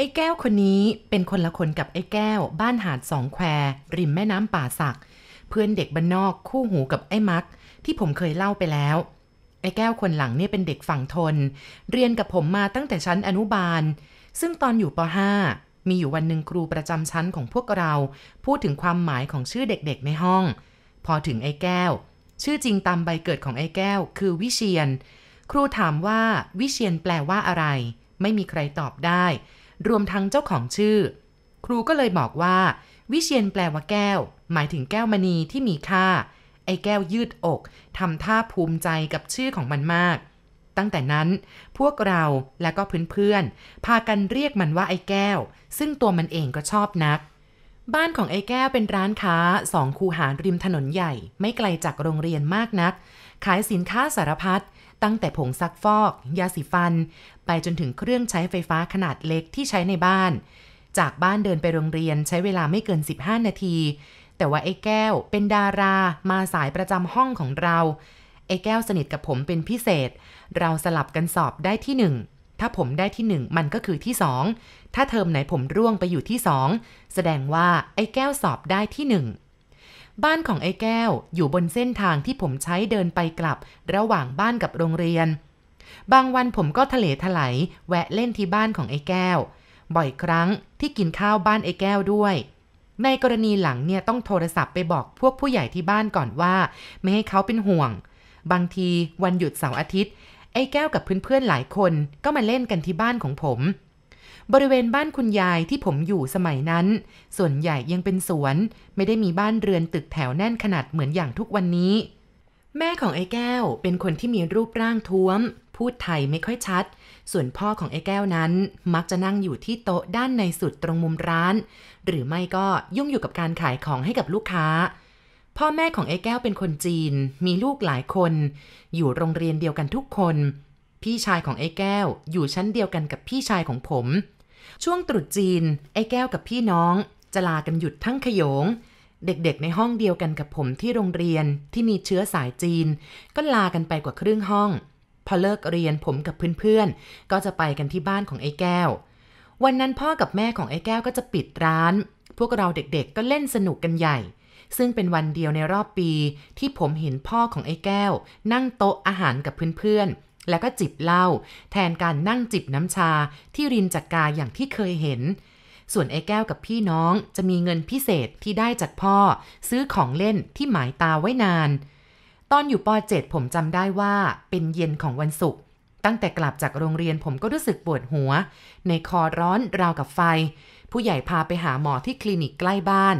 ไอ้แก้วคนนี้เป็นคนละคนกับไอ้แก้ว บ้านหาดสองแคว ริมแม่น้ำป่าสักเพื่อนเด็กบ้านนอกคู่หูกับไอ้มัก ที่ผมเคยเล่าไปแล้ว ไอ้แก้วคนหลังเนี่ยเป็นเด็กฝั่งทน เรียนกับผมมาตั้งแต่ชั้นอนุบาล ซึ่งตอนอยู่ป .5 มีอยู่วันหนึ่งครูประจำชั้นของพวกเรา พูดถึงความหมายของชื่อเด็กๆในห้อง พอถึงไอ้แก้ว ชื่อจริงตามใบเกิดของไอ้แก้ว คือวิเชียนครูถามว่า วิเชียนแปลว่าอะไร ไม่มีใครตอบได้รวมทั้งเจ้าของชื่อ ครูก็เลยบอกว่า วิเชียนแปลว่าแก้ว หมายถึงแก้วมณีที่มีค่า ไอ้แก้วยืดอกทำท่าภูมิใจกับชื่อของมันมาก ตั้งแต่นั้น พวกเราและก็เพื่อนๆพากันเรียกมันว่าไอ้แก้ว ซึ่งตัวมันเองก็ชอบนัก บ้านของไอ้แก้วเป็นร้านค้าสองคูหาริมถนนใหญ่ไม่ไกลจากโรงเรียนมากนัก ขายสินค้าสารพัดตั้งแต่ผงซักฟอก ยาสีฟัน ไปจนถึงเครื่องใช้ไฟฟ้าขนาดเล็กที่ใช้ในบ้าน จากบ้านเดินไปโรงเรียนใช้เวลาไม่เกิน 15 นาที แต่ว่าไอ้แก้วเป็นดารามาสายประจำห้องของเรา ไอ้แก้วสนิทกับผมเป็นพิเศษ เราสลับกันสอบได้ที่หนึ่งถ้าผมได้ที่หนึ่งมันก็คือที่สองถ้าเทอมไหนผมร่วงไปอยู่ที่สองแสดงว่าไอ้แก้วสอบได้ที่หนึ่งบ้านของไอ้แก้วอยู่บนเส้นทางที่ผมใช้เดินไปกลับ ระหว่างบ้านกับโรงเรียน บางวันผมก็ทะเลทลายแวะเล่นที่บ้านของไอ้แก้ว บ่อยครั้งที่กินข้าวบ้านไอ้แก้วด้วย ในกรณีหลังเนี่ยต้องโทรศัพท์ไปบอกพวกผู้ใหญ่ที่บ้านก่อนว่า ไม่ให้เขาเป็นห่วง บางทีวันหยุดเสาร์อาทิตย์ ไอ้แก้วกับเพื่อนๆหลายคน ก็มาเล่นกันที่บ้านของผมบริเวณบ้านคุณยายที่ผมอยู่สมัยนั้น ส่วนใหญ่ยังเป็นสวน ไม่ได้มีบ้านเรือนตึกแถวแน่นขนาดเหมือนอย่างทุกวันนี้ แม่ของไอ้แก้วเป็นคนที่มีรูปร่างท้วม พูดไทยไม่ค่อยชัด ส่วนพ่อของไอ้แก้วนั้น มักจะนั่งอยู่ที่โต๊ะด้านในสุดตรงมุมร้าน หรือไม่ก็ยุ่งอยู่กับการขายของให้กับลูกค้า พ่อแม่ของไอ้แก้วเป็นคนจีน มีลูกหลายคน อยู่โรงเรียนเดียวกันทุกคนพี่ชายของไอ้แก้วอยู่ชั้นเดียวกันกับพี่ชายของผม ช่วงตรุษจีน ไอ้แก้วกับพี่น้องจะลากันหยุดทั้งขยง เด็กๆในห้องเดียวกันกับผมที่โรงเรียนที่มีเชื้อสายจีน ก็ลากันไปกว่าครึ่งห้องพอเลิกเรียนผมกับเพื่อนๆก็จะไปกันที่บ้านของไอ้แก้ว วันนั้นพ่อกับแม่ของไอ้แก้วก็จะปิดร้าน พวกเราเด็กๆ ก็เล่นสนุกกันใหญ่ ซึ่งเป็นวันเดียวในรอบปี ที่ผมเห็นพ่อของไอ้แก้ว นั่งโต๊ะอาหารกับเพื่อนแล้วก็จิบเหล้าแทนการนั่งจิบน้ำชาที่รินจากกาอย่างที่เคยเห็น ส่วนไอ้แก้วกับพี่น้องจะมีเงินพิเศษที่ได้จากพ่อ ซื้อของเล่นที่หมายตาไว้นาน ตอนอยู่ป .7 ผมจำได้ว่าเป็นเย็นของวันศุกร์ตั้งแต่กลับจากโรงเรียนผมก็รู้สึกปวดหัว ในคอร้อนราวกับไฟ ผู้ใหญ่พาไปหาหมอที่คลินิกใกล้บ้าน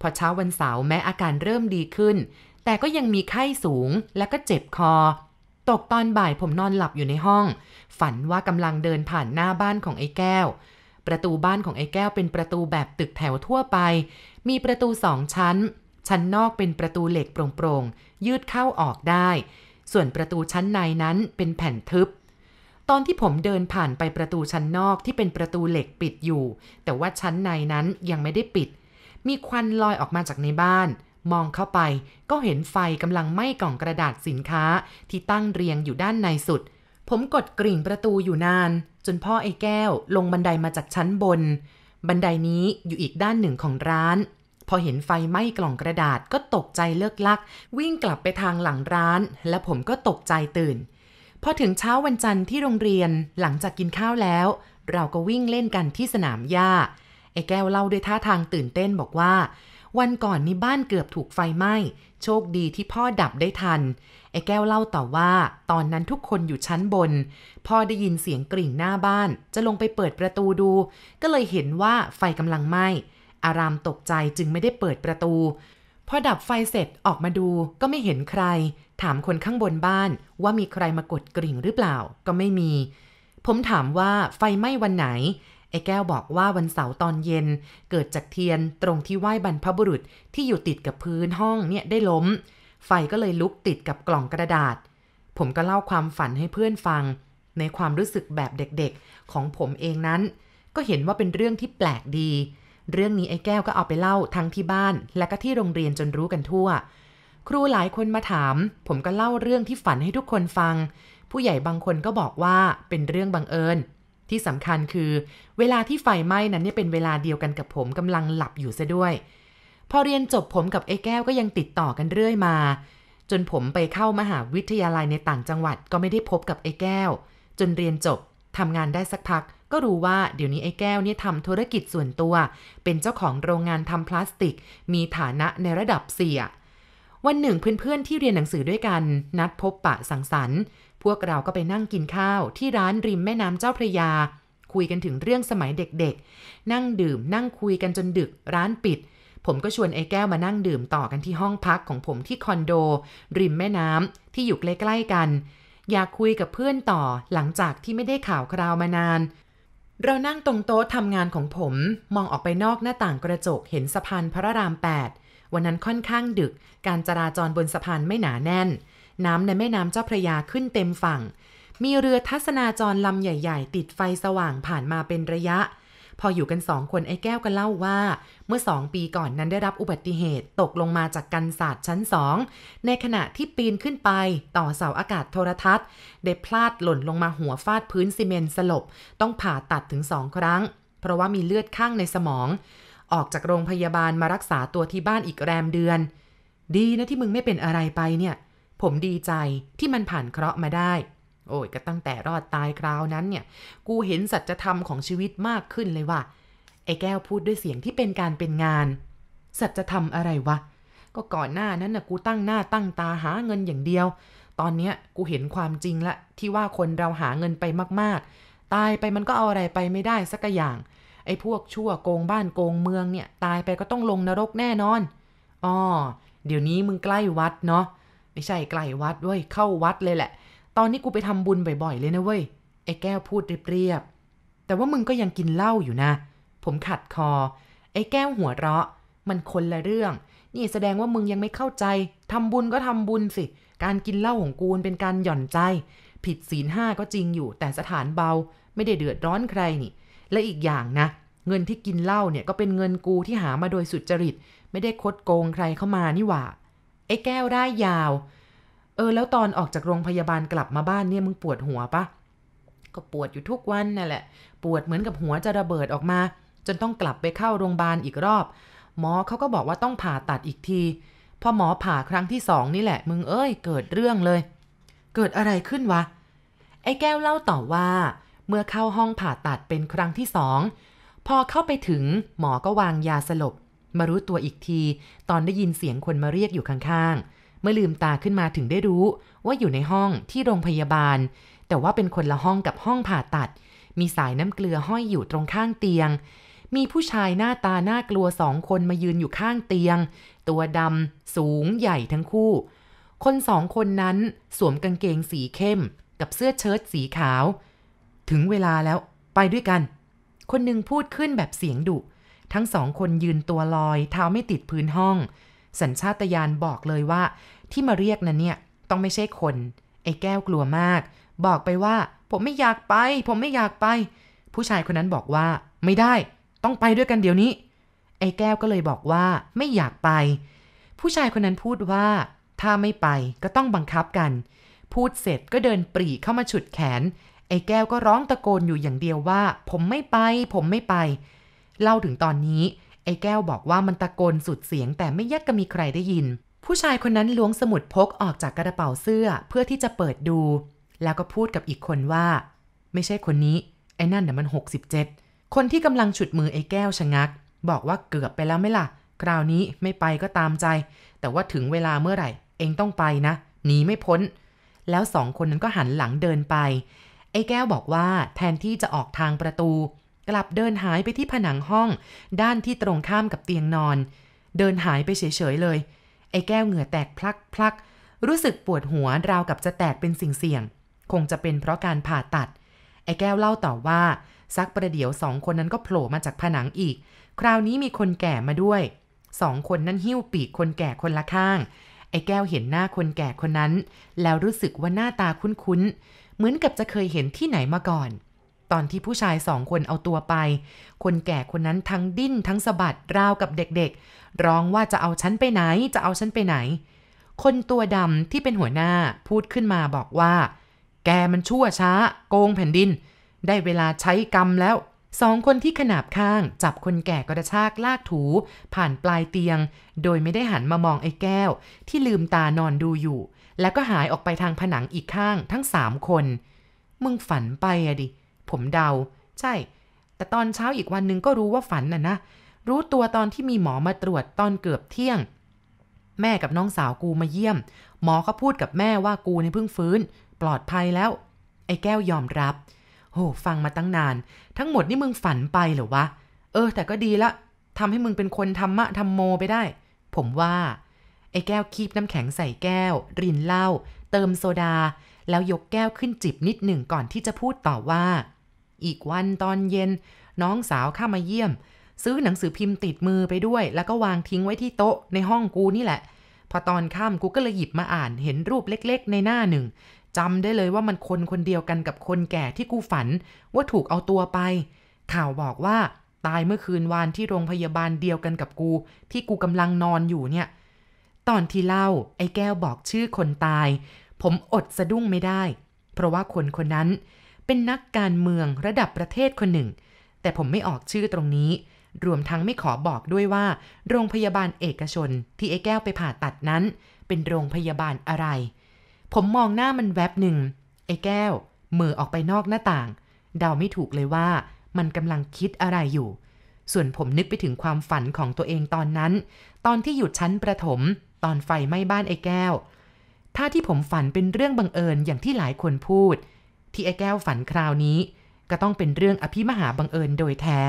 พอเช้าวันเสาร์แม้อาการเริ่มดีขึ้น แต่ก็ยังมีไข้สูงและก็เจ็บคอตกตอนบ่ายผมนอนหลับอยู่ในห้อง ฝันว่ากำลังเดินผ่านหน้าบ้านของไอ้แก้ว ประตูบ้านของไอ้แก้วเป็นประตูแบบตึกแถวทั่วไป มีประตูสองชั้น ชั้นนอกเป็นประตูเหล็กโปร่งๆยืดเข้าออกได้ ส่วนประตูชั้นในนั้นเป็นแผ่นทึบ ตอนที่ผมเดินผ่านไปประตูชั้นนอกที่เป็นประตูเหล็กปิดอยู่ แต่ว่าชั้นในนั้นยังไม่ได้ปิด มีควันลอยออกมาจากในบ้านมองเข้าไป ก็เห็นไฟกำลังไหม้กล่องกระดาษสินค้าที่ตั้งเรียงอยู่ด้านในสุด ผมกดกริ่งประตูอยู่นาน จนพ่อไอ้แก้วลงบันไดามาจากชั้นบน บันไดนี้อยู่อีกด้านหนึ่งของร้าน พอเห็นไฟไหม้กล่องกระดาษก็ตกใจเลิกลักวิ่งกลับไปทางหลังร้าน และผมก็ตกใจตื่น พอถึงเช้าวันจันทร์ที่โรงเรียนหลังจากกินข้าวแล้ว เราก็วิ่งเล่นกันที่สนามหญ้าไอ้แก้วเล่าด้วยท่าทางตื่นเต้นบอกว่าวันก่อนนี้บ้านเกือบถูกไฟไหม้โชคดีที่พ่อดับได้ทันไอ้แก้วเล่าต่อว่า ตอนนั้นทุกคนอยู่ชั้นบน พ่อได้ยินเสียงกริ่งหน้าบ้าน จะลงไปเปิดประตูดู ก็เลยเห็นว่าไฟกำลังไหม้อารามตกใจจึงไม่ได้เปิดประตู พอดับไฟเสร็จออกมาดูก็ไม่เห็นใคร ถามคนข้างบนบ้านว่ามีใครมากดกริ่งหรือเปล่าก็ไม่มี ผมถามว่าไฟไหม้วันไหนไอ้แก้วบอกว่าวันเสาร์ตอนเย็น เกิดจากเทียน ตรงที่ไหว้บรรพบุรุษที่อยู่ติดกับพื้นห้องเนี่ยได้ล้มไฟก็เลยลุกติดกับกล่องกระดาษ ผมก็เล่าความฝันให้เพื่อนฟัง ในความรู้สึกแบบเด็กๆ ของผมเองนั้น ก็เห็นว่าเป็นเรื่องที่แปลกดี เรื่องนี้ไอ้แก้วก็เอาไปเล่าทั้งที่บ้าน และก็ที่โรงเรียนจนรู้กันทั่ว ครูหลายคนมาถาม ผมก็เล่าเรื่องที่ฝันให้ทุกคนฟัง ผู้ใหญ่บางคนก็บอกว่าเป็นเรื่องบังเอิญที่สำคัญคือ เวลาที่ไฟไหม้นั้นเนี่ยเป็นเวลาเดียวกันกับผมกำลังหลับอยู่ซะด้วย พอเรียนจบผมกับไอ้แก้วก็ยังติดต่อกันเรื่อยมา จนผมไปเข้ามหาวิทยาลัยในต่างจังหวัดก็ไม่ได้พบกับไอ้แก้ว จนเรียนจบทำงานได้สักพัก ก็รู้ว่าเดี๋ยวนี้ไอ้แก้วเนี่ยทำธุรกิจส่วนตัว เป็นเจ้าของโรงงานทำพลาสติก มีฐานะในระดับเสียวันหนึ่งเพื่อนๆที่เรียนหนังสือด้วยกัน นัดพบปะสังสรรค์พวกเรา ก็ไปนั่งกินข้าว ที่ร้านริมแม่น้ำเจ้าพระยา คุยกันถึงเรื่องสมัยเด็กๆ นั่งดื่ม นั่งคุยกันจนดึก ร้านปิด ผมก็ชวนไอ้แก้วมานั่งดื่มต่อกันที่ห้องพักของผมที่คอนโด ริมแม่น้ำที่อยู่ใกล้ๆกัน อยากคุยกับเพื่อนต่อหลังจากที่ไม่ได้ข่าวคราวมานาน เรานั่งตรงโต๊ะทำงานของผมมองออกไปนอกหน้าต่างกระจกเห็นสะพานพระราม 8 วันนั้นค่อนข้างดึก การจราจรบนสะพานไม่หนาแน่นน้ำในแม่น้ำเจ้าพระยาขึ้นเต็มฝั่ง มีเรือทัศนาจรลำใหญ่ ๆ ติดไฟสว่างผ่านมาเป็นระยะ พออยู่กันสองคนไอ้แก้วก็เล่าว่า เมื่อสองปีก่อนนั้นได้รับอุบัติเหตุตกลงมาจากกันศาสตร์ชั้นสอง ในขณะที่ปีนขึ้นไปต่อเสาอากาศโทรทัศน์ได้พลาดหล่นลงมาหัวฟาดพื้นซีเมนต์สลบ ต้องผ่าตัดถึงสองครั้ง เพราะว่ามีเลือดข้างในสมอง ออกจากโรงพยาบาลมารักษาตัวที่บ้านอีกแรมเดือน ดีนะที่มึงไม่เป็นอะไรไปเนี่ยผมดีใจที่มันผ่านเคราะห์มา ได้ โอ้ย ก็ตั้งแต่รอดตายคราวนั้นเนี่ย กูเห็นสัจธรรม ของชีวิตมากขึ้นเลยว่ะ ไอ้แก้วพูดด้วยเสียงที่เป็นการเป็นงาน สัจธรรมอะไรวะ ก็ก่อนหน้านั้นนะ่ะ กูตั้งหน้าตั้งตาหาเงินอย่างเดียว ตอนเนี้ย กูเห็นความจริงละที่ว่าคนเราหาเงินไปมาก ๆ ตายไปมันก็เอาอะไรไปไม่ได้สักอย่าง ไอ้พวกชั่วโกงบ้านโกงเมืองเนี่ย ตายไปก็ต้องลงนรกแน่นอนอ๋อเดี๋ยวนี้มึงใกล้วัดเนาะไม่ใช่ใกล้วัดเว้ยเข้าวัดเลยแหละ ตอนนี้กูไปทำบุญบ่อยๆเลยนะเว้ยไอ้แก้วพูดเรียบๆแต่ว่ามึงก็ยังกินเหล้าอยู่นะ ผมขัดคอ ไอ้แก้วหัวเราะ มันคนละเรื่อง นี่แสดงว่ามึงยังไม่เข้าใจ ทำบุญก็ทำบุญสิ การกินเหล้าของกูเป็นการหย่อนใจ ผิดศีลห้าก็จริงอยู่ แต่สถานเบาไม่ได้เดือดร้อนใครนี่ และอีกอย่างนะ เงินที่กินเหล้าเนี่ยก็เป็นเงินกูที่หามาโดยสุจริต ไม่ได้คดโกงใครเข้ามานี่หว่าไอ้แก้วได้ยาว เออ แล้วตอนออกจากโรงพยาบาลกลับมาบ้านเนี่ยมึงปวดหัวปะ ก็ปวดอยู่ทุกวันนั่นแหละ ปวดเหมือนกับหัวจะระเบิดออกมา จนต้องกลับไปเข้าโรงพยาบาลอีกรอบ หมอเขาก็บอกว่าต้องผ่าตัดอีกที พอหมอผ่าครั้งที่สองนี่แหละ มึงเอ้ย เกิดเรื่องเลย เกิดอะไรขึ้นวะ ไอ้แก้วเล่าต่อว่า เมื่อเข้าห้องผ่าตัดเป็นครั้งที่สอง พอเข้าไปถึงหมอก็วางยาสลบมารู้ตัวอีกที ตอนได้ยินเสียงคนมาเรียกอยู่ข้าง ๆ เมื่อลืมตาขึ้นมาถึงได้รู้ว่าอยู่ในห้องที่โรงพยาบาล แต่ว่าเป็นคนละห้องกับห้องผ่าตัด มีสายน้ำเกลือห้อยอยู่ตรงข้างเตียง มีผู้ชายหน้าตาน่ากลัวสองคนมายืนอยู่ข้างเตียง ตัวดำสูงใหญ่ทั้งคู่ คนสองคนนั้นสวมกางเกงสีเข้ม กับเสื้อเชิ้ตสีขาว ถึงเวลาแล้วไปด้วยกัน คนหนึ่งพูดขึ้นแบบเสียงดุทั้งสองคนยืนตัวลอย เท้าไม่ติดพื้นห้อง สัญชาตญาณบอกเลยว่า ที่มาเรียกนั้นเนี่ย ต้องไม่ใช่คน ไอ้แก้วกลัวมาก บอกไปว่า ผมไม่อยากไป ผมไม่อยากไป ผู้ชายคนนั้นบอกว่า ไม่ได้ ต้องไปด้วยกันเดี๋ยวนี้ ไอ้แก้วก็เลยบอกว่า ไม่อยากไป ผู้ชายคนนั้นพูดว่า ถ้าไม่ไปก็ต้องบังคับกัน พูดเสร็จก็เดินปรีเข้ามาฉุดแขนไอ้แก้วก็ร้องตะโกนอยู่อย่างเดียวว่า ผมไม่ไปผมไม่ไปเล่าถึงตอนนี้ ไอ้แก้วบอกว่ามันตะโกนสุดเสียง แต่ไม่ยักจมีใครได้ยิน ผู้ชายคนนั้นล้วงสมุดพกออกจากกระเป๋าเสื้อเพื่อที่จะเปิดดู แล้วก็พูดกับอีกคนว่า ไม่ใช่คนนี้ ไอ้นั่นน่ะมัน 67 คนที่กำลังฉุดมือไอ้แก้วชะงัก บอกว่าเกือบไปแล้วไม่ล่ะคราวนี้ไม่ไปก็ตามใจ แต่ว่าถึงเวลาเมื่อไหร่ เองต้องไปนะหนีไม่พ้น แล้วสองคนนั้นก็หันหลังเดินไปไอ้แก้วบอกว่าแทนที่จะออกทางประตูกลับเดินหายไปที่ผนังห้อง ด้านที่ตรงข้ามกับเตียงนอน เดินหายไปเฉย ๆ เลยไอ้แก้วเหงื่อแตกพลักพลักรู้สึกปวดหัวราวกับจะแตกเป็นสิ่งเสี่ยง คงจะเป็นเพราะการผ่าตัดไอ้แก้วเล่าต่อว่า ซักประเดี๋ยวสองคนนั้นก็โผล่มาจากผนังอีก คราวนี้มีคนแก่มาด้วย สองคนนั้นหิ้วปีกคนแก่คนละข้างไอ้แก้วเห็นหน้าคนแก่คนนั้น แล้วรู้สึกว่าหน้าตาคุ้น ๆ เหมือนกับจะเคยเห็นที่ไหนมาก่อนตอนที่ผู้ชายสองคนเอาตัวไป คนแก่คนนั้นทั้งดิ้น ทั้งสะบัดราวกับเด็กๆ ร้องว่าจะเอาฉันไปไหน จะเอาฉันไปไหน คนตัวดำที่เป็นหัวหน้าพูดขึ้นมาบอกว่า แกมันชั่วช้าโกงแผ่นดิน ได้เวลาใช้กรรมแล้ว สองคนที่ขนาบข้างจับคนแก่กระชากลากถู ผ่านปลายเตียง โดยไม่ได้หันมามองไอ้แก้วที่ลืมตานอนดูอยู่ แล้วก็หายออกไปทางผนังอีกข้างทั้งสามคน มึงฝันไปอะดิผมเดา ใช่ แต่ตอนเช้าอีกวันหนึ่งก็รู้ว่าฝันน่ะนะ รู้ตัวตอนที่มีหมอมาตรวจตอนเกือบเที่ยง แม่กับน้องสาวกูมาเยี่ยม หมอเขาพูดกับแม่ว่ากูในเพิ่งฟื้น ปลอดภัยแล้ว ไอ้แก้วยอมรับ โหฟังมาตั้งนาน ทั้งหมดนี่มึงฝันไปเหรอวะ เออแต่ก็ดีละทำให้มึงเป็นคนธรรมะธรรมโมไปได้ ผมว่าไอ้แก้วคีบน้ำแข็งใส่แก้ว รินเหล้าเติมโซดา แล้วยกแก้วขึ้นจิบนิดหนึ่งก่อนที่จะพูดต่อว่าอีกวันตอนเย็น น้องสาวเข้ามาเยี่ยม ซื้อหนังสือพิมพ์ติดมือไปด้วย แล้วก็วางทิ้งไว้ที่โต๊ะในห้องกูนี่แหละ พอตอนค่ำกูก็เลยหยิบมาอ่านเห็นรูปเล็กๆ ในหน้าหนึ่งจำได้เลยว่ามันคนคนเดียวกันกับคนแก่ที่กูฝัน ว่าถูกเอาตัวไป ข่าวบอกว่า ตายเมื่อคืนวานที่โรงพยาบาลเดียวกันกับกู ที่กูกำลังนอนอยู่เนี่ย ตอนที่เล่า ไอ้แก้วบอกชื่อคนตาย ผมอดสะดุ้งไม่ได้ เพราะว่าคนคนนั้นเป็นนักการเมืองระดับประเทศคนหนึ่ง แต่ผมไม่ออกชื่อตรงนี้ รวมทั้งไม่ขอบอกด้วยว่า โรงพยาบาลเอกชนที่ไอ้แก้วไปผ่าตัดนั้น เป็นโรงพยาบาลอะไร ผมมองหน้ามันแวบหนึ่งไอ้แก้ว มือออกไปนอกหน้าต่าง เดาไม่ถูกเลยว่ามันกำลังคิดอะไรอยู่ ส่วนผมนึกไปถึงความฝันของตัวเองตอนนั้น ตอนที่อยู่ชั้นประถม ตอนไฟไหม้บ้านไอ้แก้ว ถ้าที่ผมฝันเป็นเรื่องบังเอิญอย่างที่หลายคนพูดที่ไอ้แก้วฝันคราวนี้ ก็ต้องเป็นเรื่องอภิมหาบังเอิญโดยแท้